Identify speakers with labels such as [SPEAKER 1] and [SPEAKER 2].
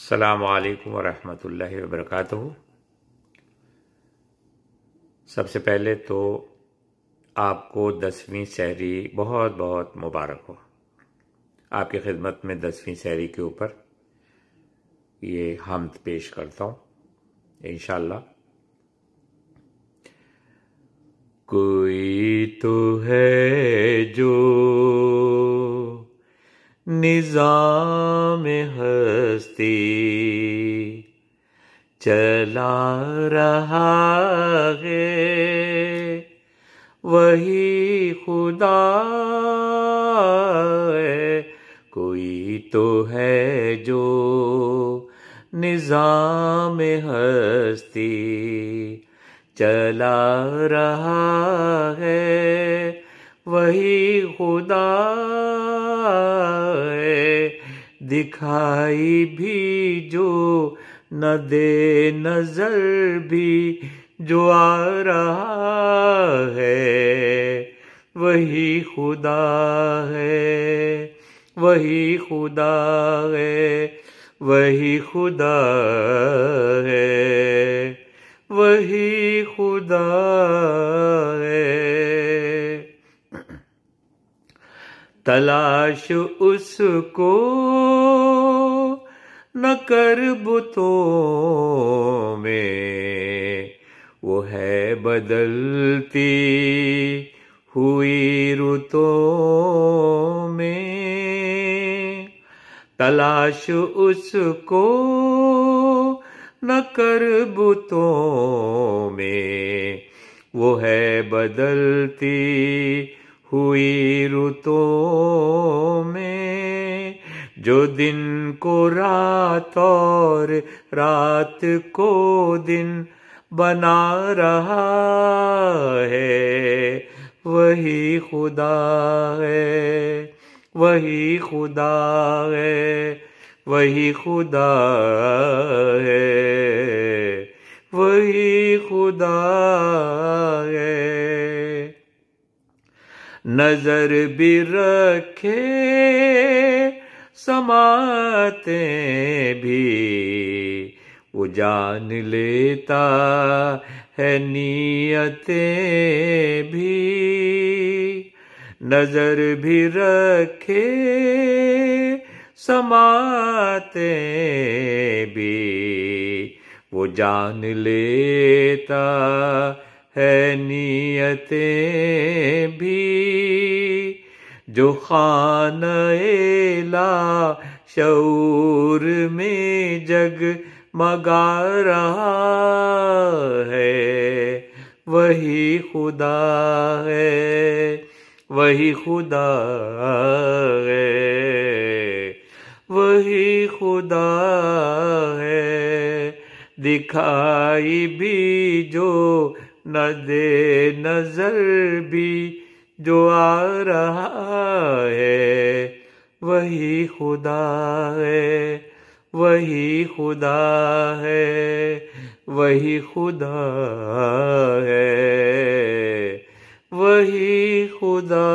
[SPEAKER 1] अलैक्म वरहमतुल्लाहि वबरकातुहू सबसे पहले तो आपको दसवीं सहरी बहुत बहुत मुबारक हो आपकी खिदमत में दसवीं सहरी के ऊपर ये हमद पेश करता हूँ इन कोई तो है जो निजाम हस्ती चला रहा है वही खुदा है कोई तो है जो निजाम हस्ती चला रहा है वही खुदा दिखाई भी जो न दे नजर भी जो आ रहा है वही खुदा है वही खुदा है वही खुदा है वही खुदा तलाश उसको न कर बुतो में वो है बदलती हुई रुतो में तलाश उसको न कर बुतो में वो है बदलती हुई ऋतुओं में जो दिन को रात और रात को दिन बना रहा है वही खुदा है वही खुदा है वही खुदा है वही खुदा है नजर भी रखे समाते भी वो जान लेता है नीयते भी नजर भी रखे समाते भी वो जान लेता है भी जो खान ला शूर में जग मगा रहा है वही खुदा है वही खुदा है वही खुदा है दिखाई भी जो न दे नजर भी जो आ रहा है वही खुदा है वही खुदा है वही खुदा है वही खुदा